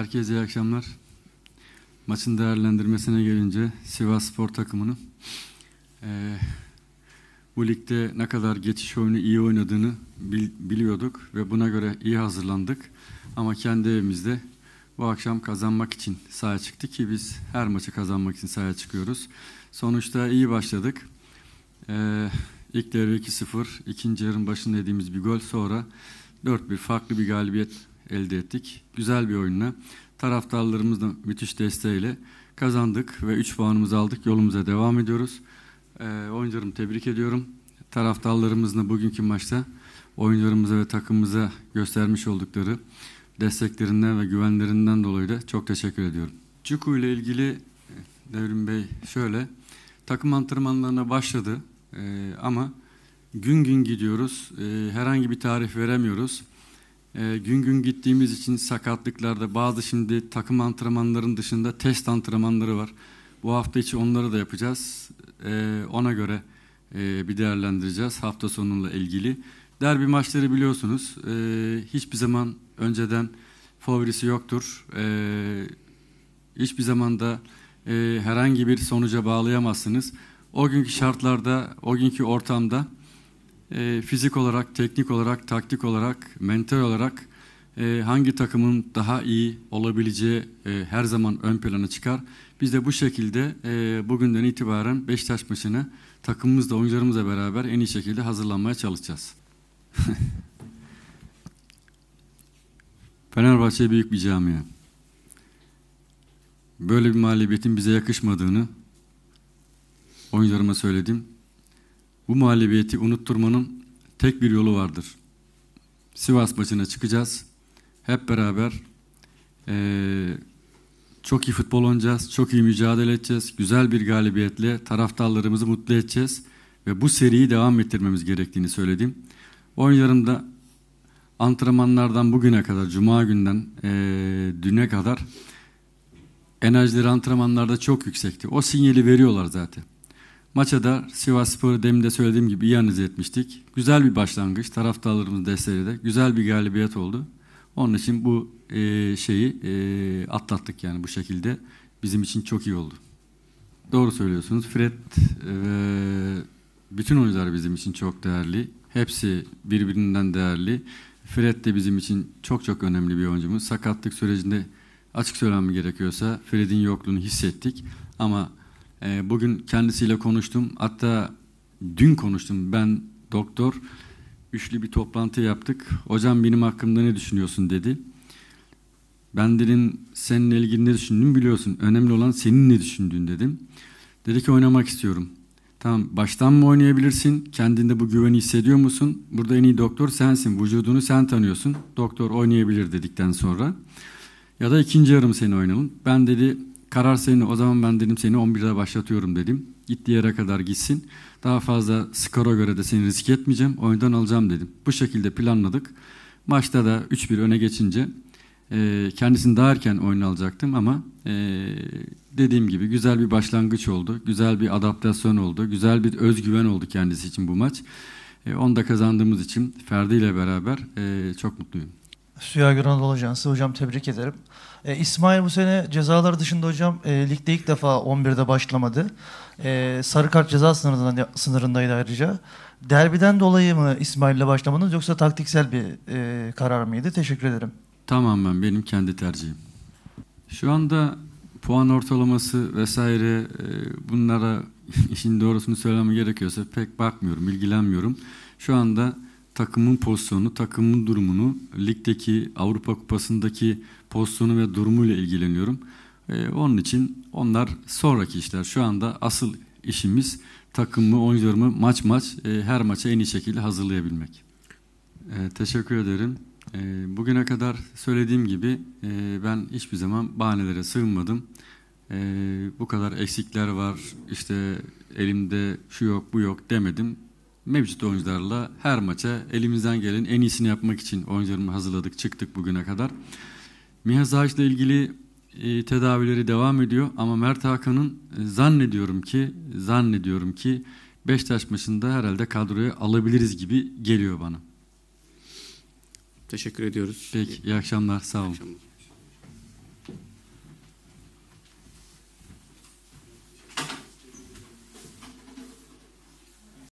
Herkese iyi akşamlar. Maçın değerlendirmesine gelince Sivas Spor takımının e, bu ligde ne kadar geçiş oyunu iyi oynadığını bil, biliyorduk ve buna göre iyi hazırlandık. Ama kendi evimizde bu akşam kazanmak için sahaya çıktı ki biz her maçı kazanmak için sahaya çıkıyoruz. Sonuçta iyi başladık. Ee, ilk devre 2-0, ikinci yarın başında dediğimiz bir gol sonra 4-1 farklı bir galibiyet elde ettik. Güzel bir oyunla taraftarlarımızın müthiş desteğiyle kazandık ve 3 puanımızı aldık. Yolumuza devam ediyoruz. E, oyuncularımı tebrik ediyorum. Taraftarlarımızla bugünkü maçta oyuncularımıza ve takımımıza göstermiş oldukları desteklerinden ve güvenlerinden dolayı da çok teşekkür ediyorum. Cuku ile ilgili e, Devrim Bey şöyle takım antrenmanlarına başladı e, ama gün gün gidiyoruz. E, herhangi bir tarih veremiyoruz. Ee, gün gün gittiğimiz için sakatlıklarda bazı şimdi takım antrenmanların dışında test antrenmanları var. Bu hafta içi onları da yapacağız. Ee, ona göre e, bir değerlendireceğiz hafta sonuyla ilgili. Derbi maçları biliyorsunuz ee, hiçbir zaman önceden favorisi yoktur. hiçbir zaman da e, herhangi bir sonuca bağlayamazsınız. O günkü şartlarda, o günkü ortamda e, fizik olarak, teknik olarak, taktik olarak, mental olarak e, hangi takımın daha iyi olabileceği e, her zaman ön plana çıkar. Biz de bu şekilde e, bugünden itibaren Beşiktaş maçını takımımızla, oyuncularımızla beraber en iyi şekilde hazırlanmaya çalışacağız. Fenerbahçe büyük bir camia. Böyle bir mağlubiyetin bize yakışmadığını oyuncularıma söyledim. Bu mağlubiyeti unutturmanın tek bir yolu vardır. Sivas maçına çıkacağız. Hep beraber ee, çok iyi futbol oynayacağız, çok iyi mücadele edeceğiz. Güzel bir galibiyetle taraftarlarımızı mutlu edeceğiz. Ve bu seriyi devam ettirmemiz gerektiğini söyledim. Oyuncularım da antrenmanlardan bugüne kadar, cuma günden e, düne kadar enerjileri antrenmanlarda çok yüksekti. O sinyali veriyorlar zaten. Maça da Sivas Spor'u demin de söylediğim gibi iyi analiz etmiştik. Güzel bir başlangıç. Taraftarlarımız desteğiyle de güzel bir galibiyet oldu. Onun için bu e, şeyi e, atlattık yani bu şekilde. Bizim için çok iyi oldu. Doğru söylüyorsunuz. Fred e, ve bütün oyuncular bizim için çok değerli. Hepsi birbirinden değerli. Fred de bizim için çok çok önemli bir oyuncumuz. Sakatlık sürecinde açık söylemem gerekiyorsa Fred'in yokluğunu hissettik. Ama e, bugün kendisiyle konuştum. Hatta dün konuştum. Ben doktor. Üçlü bir toplantı yaptık. Hocam benim hakkımda ne düşünüyorsun dedi. Ben dedim seninle ilgili ne düşündüğümü biliyorsun. Önemli olan senin ne düşündüğün dedim. Dedi ki oynamak istiyorum. Tamam baştan mı oynayabilirsin? Kendinde bu güveni hissediyor musun? Burada en iyi doktor sensin. Vücudunu sen tanıyorsun. Doktor oynayabilir dedikten sonra. Ya da ikinci yarım seni oynayalım. Ben dedi karar senin o zaman ben dedim seni 11'de başlatıyorum dedim. Gittiği yere kadar gitsin. Daha fazla skora göre de seni risk etmeyeceğim. Oyundan alacağım dedim. Bu şekilde planladık. Maçta da 3-1 öne geçince e, kendisini daha erken oyun alacaktım ama e, dediğim gibi güzel bir başlangıç oldu. Güzel bir adaptasyon oldu. Güzel bir özgüven oldu kendisi için bu maç. E, onu da kazandığımız için Ferdi ile beraber e, çok mutluyum. Süya Gören Dolajansı hocam tebrik ederim. E, İsmail bu sene cezalar dışında hocam e, ligde ilk defa 11'de başlamadı. E, sarı kart ceza sınırından, sınırındaydı ayrıca. Derbiden dolayı mı İsmail'le başlamanız yoksa taktiksel bir e, karar mıydı? Teşekkür ederim. Tamamen benim kendi tercihim. Şu anda puan ortalaması vesaire e, bunlara işin doğrusunu söylemem gerekiyorsa pek bakmıyorum, ilgilenmiyorum. Şu anda takımın pozisyonu, takımın durumunu, ligdeki Avrupa Kupası'ndaki pozisyonu ve durumuyla ilgileniyorum. Ee, onun için onlar sonraki işler. Şu anda asıl işimiz takımı, oyuncularımı maç maç e, her maça en iyi şekilde hazırlayabilmek. E, teşekkür ederim. E, bugüne kadar söylediğim gibi e, ben hiçbir zaman bahanelere sığınmadım. E, bu kadar eksikler var, işte elimde şu yok bu yok demedim mevcut oyuncularla her maça elimizden gelen en iyisini yapmak için oyuncularımı hazırladık, çıktık bugüne kadar. Miha Zahiç'le ilgili e, tedavileri devam ediyor ama Mert Hakan'ın e, zannediyorum ki zannediyorum ki Beşiktaş maçında herhalde kadroya alabiliriz gibi geliyor bana. Teşekkür ediyoruz. Peki iyi akşamlar sağ olun. İyi akşamlar.